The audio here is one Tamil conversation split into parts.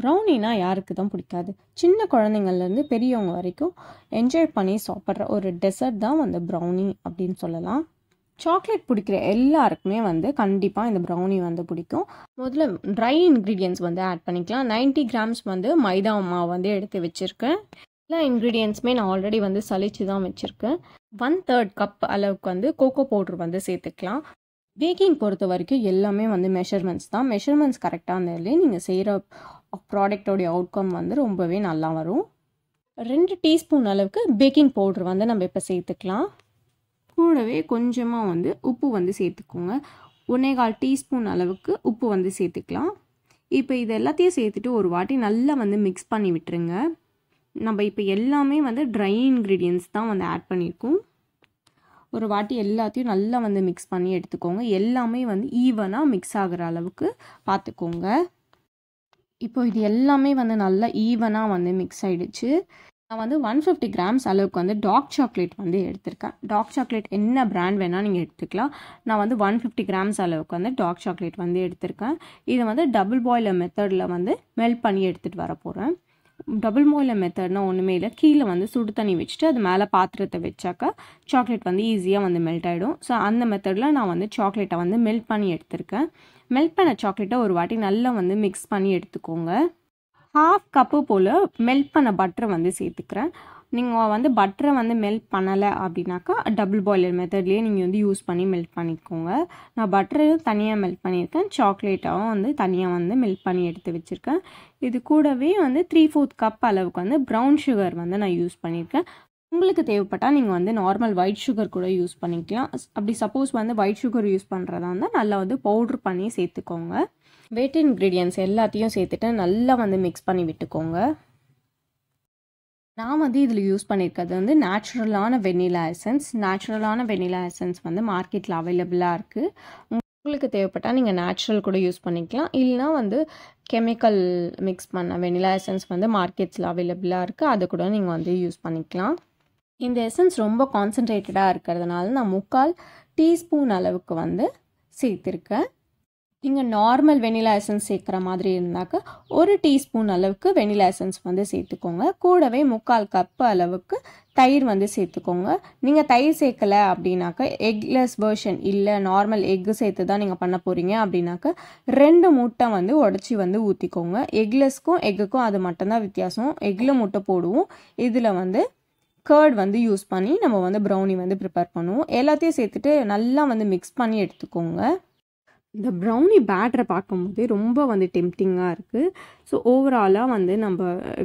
ப்ரௌனினா யாருக்கு தான் பிடிக்காது சின்ன குழந்தைங்கள்லேருந்து பெரியவங்க வரைக்கும் என்ஜாய் பண்ணி சாப்பிட்ற ஒரு டெசர்ட் தான் வந்து ப்ரௌனி அப்படின்னு சொல்லலாம் சாக்லேட் பிடிக்கிற எல்லாருக்குமே வந்து கண்டிப்பாக இந்த ப்ரௌனி வந்து பிடிக்கும் முதல்ல ட்ரை இன்க்ரீடியன்ஸ் வந்து ஆட் பண்ணிக்கலாம் நைன்ட்டி கிராம்ஸ் வந்து மைதா மாவு வந்து எடுத்து வச்சுருக்கேன் எல்லா இன்க்ரீடியன்ஸுமே நான் ஆல்ரெடி வந்து சளிச்சு தான் வச்சுருக்கேன் ஒன் தேர்ட் கப் அளவுக்கு வந்து கோகோ பவுட்ரு வந்து சேர்த்துக்கலாம் பேக்கிங் பொறுத்த வரைக்கும் எல்லாமே வந்து மெஷர்மெண்ட்ஸ் தான் மெஷர்மெண்ட்ஸ் கரெக்டாக இருந்தாலே நீங்கள் செய்கிற ப்ராடக்டோடைய அவுட்கம் வந்து ரொம்பவே நல்லா வரும் ரெண்டு டீஸ்பூன் அளவுக்கு பேக்கிங் பவுட்ரு வந்து நம்ம இப்போ சேர்த்துக்கலாம் கூடவே கொஞ்சமாக வந்து உப்பு வந்து சேர்த்துக்கோங்க ஒன்றே கால் டீஸ்பூன் அளவுக்கு உப்பு வந்து சேர்த்துக்கலாம் இப்போ இது எல்லாத்தையும் சேர்த்துட்டு ஒரு வாட்டி நல்லா வந்து மிக்ஸ் பண்ணி விட்டுருங்க நம்ம இப்போ எல்லாமே வந்து ட்ரை இன்க்ரீடியன்ஸ் தான் வந்து ஆட் பண்ணியிருக்கோம் ஒரு வாட்டி எல்லாத்தையும் நல்லா வந்து மிக்ஸ் பண்ணி எடுத்துக்கோங்க எல்லாமே வந்து ஈவனாக மிக்ஸ் ஆகிற அளவுக்கு பார்த்துக்கோங்க இப்போ இது எல்லாமே வந்து நல்லா ஈவனாக வந்து மிக்ஸ் ஆகிடுச்சு நான் வந்து ஒன் ஃபிஃப்டி கிராம்ஸ் அளவுக்கு வந்து டார்க் சாக்லேட் வந்து எடுத்திருக்கேன் டார்க் சாக்லேட் என்ன பிராண்ட் வேணால் நீங்கள் எடுத்துக்கலாம் நான் வந்து ஒன் ஃபிஃப்டி கிராம்ஸ் அளவுக்கு வந்து டாக் சாக்லேட் வந்து எடுத்திருக்கேன் இதை வந்து டபுள் பாயிலர் மெத்தடில் வந்து மெல்ட் பண்ணி எடுத்துகிட்டு வர போகிறேன் டபுள் மோயில மெத்தட்னா ஒன்றுமே இல்லை கீழே வந்து சுடு தண்ணி வச்சுட்டு அது மேலே பாத்திரத்தை வச்சாக்கா சாக்லேட் வந்து ஈஸியாக வந்து மெல்ட் ஆகிடும் ஸோ அந்த மெத்தடில் நான் வந்து சாக்லேட்டை வந்து மெல்ட் பண்ணி எடுத்திருக்கேன் மெல்ட் பண்ண சாக்லேட்டை ஒரு வாட்டி நல்லா வந்து மிக்ஸ் பண்ணி எடுத்துக்கோங்க ஹாஃப் கப்பு போல் மெல்ட் பண்ண பட்டரை வந்து சேர்த்துக்கிறேன் நீங்கள் வந்து பட்டரை வந்து மெல்ட் பண்ணலை அப்படின்னாக்கா டபுள் பாய்லர் மெத்தட்லேயே நீங்கள் வந்து யூஸ் பண்ணி மெல்ட் பண்ணிக்கோங்க நான் பட்டரையும் தனியாக மெல்ட் பண்ணியிருக்கேன் சாக்லேட்டாகவும் வந்து தனியாக வந்து மெல்ட் பண்ணி எடுத்து வச்சுருக்கேன் இது கூடவே வந்து த்ரீ ஃபோர்த் கப் அளவுக்கு வந்து ப்ரௌன் சுகர் வந்து நான் யூஸ் பண்ணியிருக்கேன் உங்களுக்கு தேவைப்பட்டால் நீங்கள் வந்து நார்மல் ஒயிட் சுகர் கூட யூஸ் பண்ணிக்கலாம் அப்படி சப்போஸ் வந்து ஒயிட் சுகர் யூஸ் பண்ணுறதா இருந்தால் நல்லா வந்து பவுட்ரு பண்ணி சேர்த்துக்கோங்க வெயிட் இன்க்ரீடியன்ஸ் எல்லாத்தையும் சேர்த்துட்டு நல்லா வந்து மிக்ஸ் பண்ணி விட்டுக்கோங்க நான் வந்து இதில் யூஸ் பண்ணியிருக்கிறது வந்து நேச்சுரலான வெனிலா எசன்ஸ் நேச்சுரலான வெனிலா எசன்ஸ் வந்து மார்க்கெட்டில் அவைலபிளாக இருக்குது உங்களுக்கு தேவைப்பட்டால் நீங்கள் நேச்சுரல் கூட யூஸ் பண்ணிக்கலாம் இல்லைனா வந்து கெமிக்கல் மிக்ஸ் பண்ண வெனிலா எசன்ஸ் வந்து மார்க்கெட்ஸில் அவைலபிளாக இருக்குது அதை கூட நீங்கள் வந்து யூஸ் பண்ணிக்கலாம் இந்த எசன்ஸ் ரொம்ப கான்சென்ட்ரேட்டடாக இருக்கிறதுனால நான் முக்கால் டீஸ்பூன் அளவுக்கு வந்து சேர்த்துருக்கேன் நீங்கள் நார்மல் வெனிலா எசன்ஸ் சேர்க்குற மாதிரி இருந்தாக்க ஒரு டீஸ்பூன் அளவுக்கு வெனிலா எசன்ஸ் வந்து சேர்த்துக்கோங்க கூடவே முக்கால் கப்பு அளவுக்கு தயிர் வந்து சேர்த்துக்கோங்க நீங்கள் தயிர் சேர்க்கலை அப்படின்னாக்க எக்லெஸ் வேர்ஷன் இல்லை நார்மல் எக்கு சேர்த்து தான் நீங்கள் பண்ண போகிறீங்க அப்படின்னாக்க ரெண்டு முட்டை வந்து உடச்சி வந்து ஊற்றிக்கோங்க எக்லெஸ்க்கும் எக்குக்கும் அது மட்டும்தான் வித்தியாசம் எக்கில் முட்டை போடுவோம் இதில் வந்து கேர்ட் வந்து யூஸ் பண்ணி நம்ம வந்து ப்ரௌனி வந்து ப்ரிப்பேர் பண்ணுவோம் எல்லாத்தையும் சேர்த்துட்டு நல்லா வந்து மிக்ஸ் பண்ணி எடுத்துக்கோங்க இந்த ப்ரௌனி பேட்டரை பார்க்கும்போதே ரொம்ப வந்து டெம்டிங்காக இருக்குது ஸோ ஓவராலாக வந்து நம்ம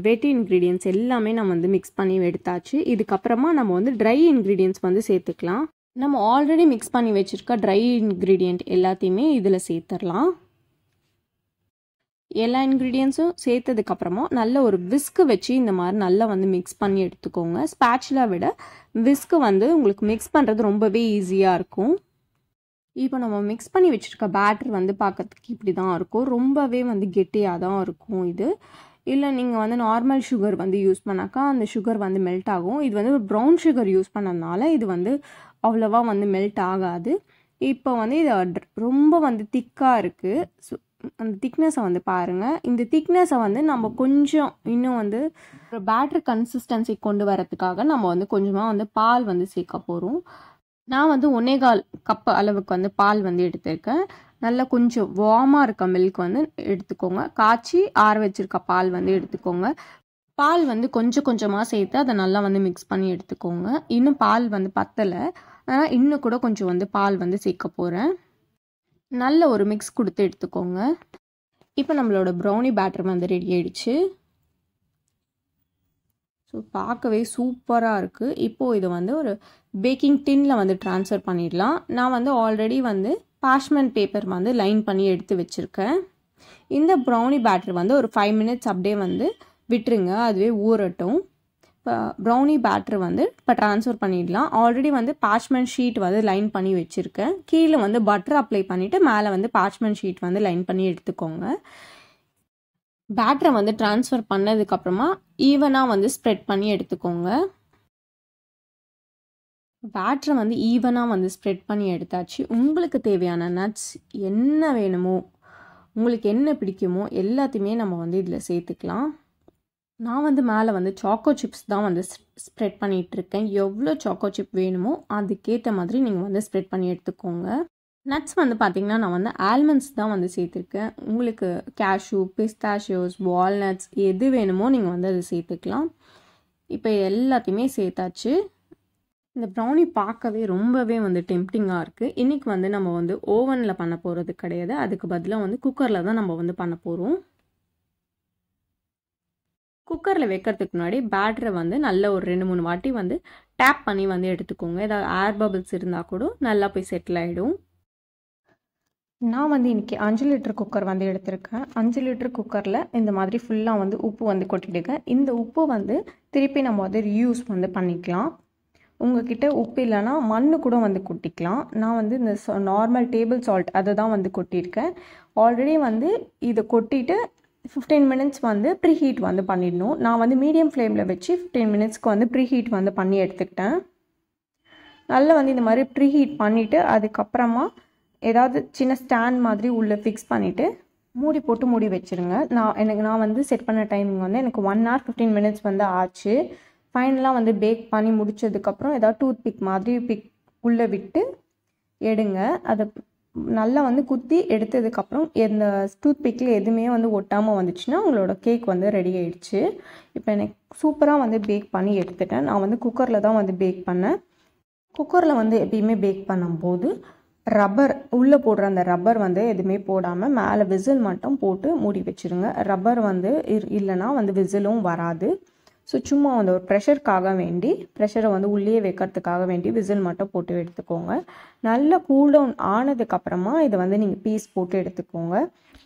வெட்டி இன்க்ரீடியன்ஸ் எல்லாமே நம்ம வந்து மிக்ஸ் பண்ணி எடுத்தாச்சு இதுக்கப்புறமா நம்ம வந்து ட்ரை இன்க்ரீடியன்ஸ் வந்து சேர்த்துக்கலாம் நம்ம ஆல்ரெடி மிக்ஸ் பண்ணி வச்சுருக்க ட்ரை இன்க்ரீடியண்ட் எல்லாத்தையுமே இதில் சேர்த்துடலாம் எல்லா இன்க்ரீடியன்ஸும் சேர்த்ததுக்கப்புறமா நல்ல ஒரு விஸ்க்கு வச்சு இந்த மாதிரி நல்லா வந்து மிக்ஸ் பண்ணி எடுத்துக்கோங்க ஸ்பேட்சிலா விட விஸ்க்கு வந்து உங்களுக்கு மிக்ஸ் பண்ணுறது ரொம்பவே ஈஸியாக இருக்கும் இப்போ நம்ம மிக்ஸ் பண்ணி வச்சுருக்க பேட்டர் வந்து பார்க்கறதுக்கு இப்படி தான் இருக்கும் ரொம்பவே வந்து கெட்டியாக தான் இருக்கும் இது இல்லை நீங்கள் வந்து நார்மல் சுகர் வந்து யூஸ் பண்ணாக்கா அந்த சுகர் வந்து மெல்ட் ஆகும் இது வந்து ப்ரௌன் சுகர் யூஸ் பண்ணதுனால இது வந்து அவ்வளோவா வந்து மெல்ட் ஆகாது இப்போ வந்து இது ரொம்ப வந்து திக்காக இருக்குது அந்த திக்னஸை வந்து பாருங்கள் இந்த திக்னஸை வந்து நம்ம கொஞ்சம் இன்னும் வந்து ஒரு பேட்ரி கன்சிஸ்டன்சி கொண்டு வரத்துக்காக நம்ம வந்து கொஞ்சமாக வந்து பால் வந்து சேர்க்க போகிறோம் நான் வந்து ஒன்னேகால் கப்பு அளவுக்கு வந்து பால் வந்து எடுத்திருக்கேன் நல்லா கொஞ்சம் வார்மாக இருக்க மில்க் வந்து எடுத்துக்கோங்க காய்ச்சி ஆற வச்சிருக்க பால் வந்து எடுத்துக்கோங்க பால் வந்து கொஞ்சம் கொஞ்சமாக சேர்த்து அதை நல்லா வந்து மிக்ஸ் பண்ணி எடுத்துக்கோங்க இன்னும் பால் வந்து பத்தலை ஆனால் இன்னும் கூட கொஞ்சம் வந்து பால் வந்து சேர்க்க போகிறேன் நல்ல ஒரு மிக்ஸ் கொடுத்து எடுத்துக்கோங்க இப்போ நம்மளோட ப்ரௌனி பேட்டர் வந்து ரெடி ஆகிடுச்சு ஸோ பார்க்கவே சூப்பராக இருக்குது இப்போது இதை வந்து ஒரு பேக்கிங் டின்னில் வந்து ட்ரான்ஸ்ஃபர் பண்ணிடலாம் நான் வந்து ஆல்ரெடி வந்து பாஷ்மெண்ட் பேப்பர் வந்து லைன் பண்ணி எடுத்து வச்சுருக்கேன் இந்த ப்ரௌனி பேட்டர் வந்து ஒரு ஃபைவ் மினிட்ஸ் அப்படியே வந்து விட்டுருங்க அதுவே ஊறட்டும் ப்ரௌனி பேட்ரு வந்து இப்போ ட்ரான்ஸ்ஃபர் பண்ணிடலாம் ஆல்ரெடி வந்து பாச்மெண்ட் ஷீட் வந்து லைன் பண்ணி வச்சுருக்கேன் கீழே வந்து பட்டர் அப்ளை பண்ணிவிட்டு மேலே வந்து பாச்மெண்ட் ஷீட் வந்து லைன் பண்ணி எடுத்துக்கோங்க பேட்டரை வந்து ட்ரான்ஸ்ஃபர் பண்ணதுக்கப்புறமா ஈவனாக வந்து ஸ்ப்ரெட் பண்ணி எடுத்துக்கோங்க பேட்டரை வந்து ஈவனாக வந்து ஸ்ப்ரெட் பண்ணி எடுத்தாச்சு உங்களுக்கு தேவையான நட்ஸ் என்ன வேணுமோ உங்களுக்கு என்ன பிடிக்குமோ எல்லாத்தையுமே நம்ம வந்து இதில் சேர்த்துக்கலாம் நான் வந்து மேலே வந்து சாக்கோ சிப்ஸ் தான் வந்து ஸ்ப்ரெட் பண்ணிகிட்ருக்கேன் எவ்வளோ சாக்கோ சிப் வேணுமோ அதுக்கேற்ற மாதிரி நீங்கள் வந்து ஸ்ப்ரெட் பண்ணி எடுத்துக்கோங்க நட்ஸ் வந்து பார்த்திங்கன்னா நான் வந்து ஆல்மண்ட்ஸ் தான் வந்து சேர்த்துருக்கேன் உங்களுக்கு கேஷ்யூ பிஸ்தாஷியோஸ் வால்நட்ஸ் எது வேணுமோ நீங்கள் வந்து அதை சேர்த்துக்கலாம் இப்போ எல்லாத்தையுமே சேர்த்தாச்சு இந்த ப்ரௌனி பார்க்கவே ரொம்பவே வந்து டெம்ப்டிங்காக இருக்குது இன்றைக்கி வந்து நம்ம வந்து ஓவனில் பண்ண போகிறது கிடையாது அதுக்கு பதிலாக வந்து குக்கரில் தான் நம்ம வந்து பண்ண போகிறோம் குக்கரில் வைக்கிறதுக்கு முன்னாடி பேட்டரை வந்து நல்ல ஒரு ரெண்டு மூணு வாட்டி வந்து டேப் பண்ணி வந்து எடுத்துக்கோங்க ஏதாவது ஏர் பபிள்ஸ் இருந்தால் கூட நல்லா போய் செட்டில் ஆகிடும் நான் வந்து இன்றைக்கி அஞ்சு லிட்டர் குக்கர் வந்து எடுத்திருக்கேன் அஞ்சு லிட்டர் குக்கரில் இந்த மாதிரி ஃபுல்லாக வந்து உப்பு வந்து கொட்டிடுங்க இந்த உப்பு வந்து திருப்பி நம்ம வந்து ரியூஸ் வந்து பண்ணிக்கலாம் உங்ககிட்ட உப்பு இல்லைன்னா மண் கூட வந்து கொட்டிக்கலாம் நான் வந்து இந்த நார்மல் டேபிள் சால்ட் அதை தான் வந்து கொட்டியிருக்கேன் ஆல்ரெடி வந்து இதை கொட்டிட்டு ஃபிஃப்டீன் மினிட்ஸ் வந்து ப்ரீ ஹீட் வந்து பண்ணிடணும் நான் வந்து மீடியம் ஃப்ளேமில் வச்சு ஃபிஃப்டீன் மினிட்ஸ்க்கு வந்து ப்ரீ ஹீட் வந்து பண்ணி எடுத்துக்கிட்டேன் நல்லா வந்து இந்த மாதிரி ப்ரீ ஹீட் பண்ணிவிட்டு அதுக்கப்புறமா ஏதாவது சின்ன ஸ்டாண்ட் மாதிரி உள்ளே ஃபிக்ஸ் பண்ணிவிட்டு மூடி போட்டு மூடி வச்சுருங்க நான் எனக்கு நான் வந்து செட் பண்ண டைமிங் வந்து எனக்கு ஒன் ஹவர் ஃபிஃப்டீன் மினிட்ஸ் வந்து ஆச்சு ஃபைனலாக வந்து பேக் பண்ணி முடித்ததுக்கப்புறம் ஏதாவது டூத் பிக் மாதிரி பிக் உள்ளே விட்டு எடுங்க அதை நல்லா வந்து குத்தி எடுத்ததுக்கப்புறம் எந்த டூத் பிக்கில் எதுவுமே வந்து ஒட்டாமல் வந்துச்சுன்னா உங்களோட கேக் வந்து ரெடி ஆயிடுச்சு இப்போ எனக்கு சூப்பராக வந்து பேக் பண்ணி எடுத்துட்டேன் நான் வந்து குக்கரில் தான் வந்து பேக் பண்ணேன் குக்கரில் வந்து எப்பயுமே பேக் பண்ணும்போது ரப்பர் உள்ளே போடுற அந்த ரப்பர் வந்து எதுவுமே போடாமல் மேலே விசில் மட்டும் போட்டு மூடி வச்சுருங்க ரப்பர் வந்து இல்லைன்னா வந்து விசிலும் வராது ஸோ சும்மா வந்து ஒரு ப்ரெஷருக்காக வேண்டி ப்ரெஷரை வந்து உள்ளே வைக்கிறதுக்காக வேண்டி விசில் மட்டும் போட்டு எடுத்துக்கோங்க நல்லா கூல்டவுன் ஆனதுக்கப்புறமா இதை வந்து நீங்கள் பீஸ் போட்டு எடுத்துக்கோங்க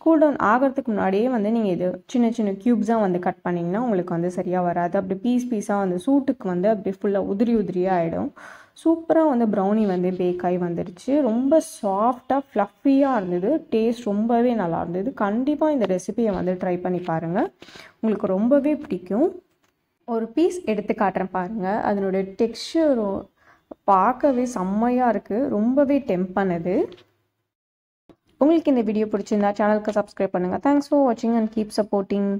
கூல்டவுன் ஆகிறதுக்கு முன்னாடியே வந்து நீங்கள் இது சின்ன சின்ன க்யூப்ஸாக வந்து கட் பண்ணிங்கன்னா உங்களுக்கு வந்து சரியாக வராது அப்படி பீஸ் பீஸாக வந்து சூட்டுக்கு வந்து அப்படி ஃபுல்லாக உதிரி உதிரியாக ஆகிடும் சூப்பராக வந்து ப்ரௌனி வந்து பேக் ஆகி வந்துருச்சு ரொம்ப சாஃப்டாக ஃப்ளஃபியாக இருந்தது டேஸ்ட் ரொம்பவே நல்லா இருந்தது கண்டிப்பாக இந்த ரெசிபியை வந்து ட்ரை பண்ணி பாருங்கள் உங்களுக்கு ரொம்பவே பிடிக்கும் ஒரு பீஸ் எடுத்து காட்டுறேன் பாருங்கள் அதனுடைய டெக்ஸ்டரும் பார்க்கவே செம்மையாக இருக்குது ரொம்பவே டெம்பானது உங்களுக்கு இந்த வீடியோ பிடிச்சிருந்தா சேனலுக்கு சப்ஸ்கிரைப் பண்ணுங்கள் தேங்க்ஸ் ஃபார் வாட்சிங் அண்ட் கீப் சப்போர்ட்டிங்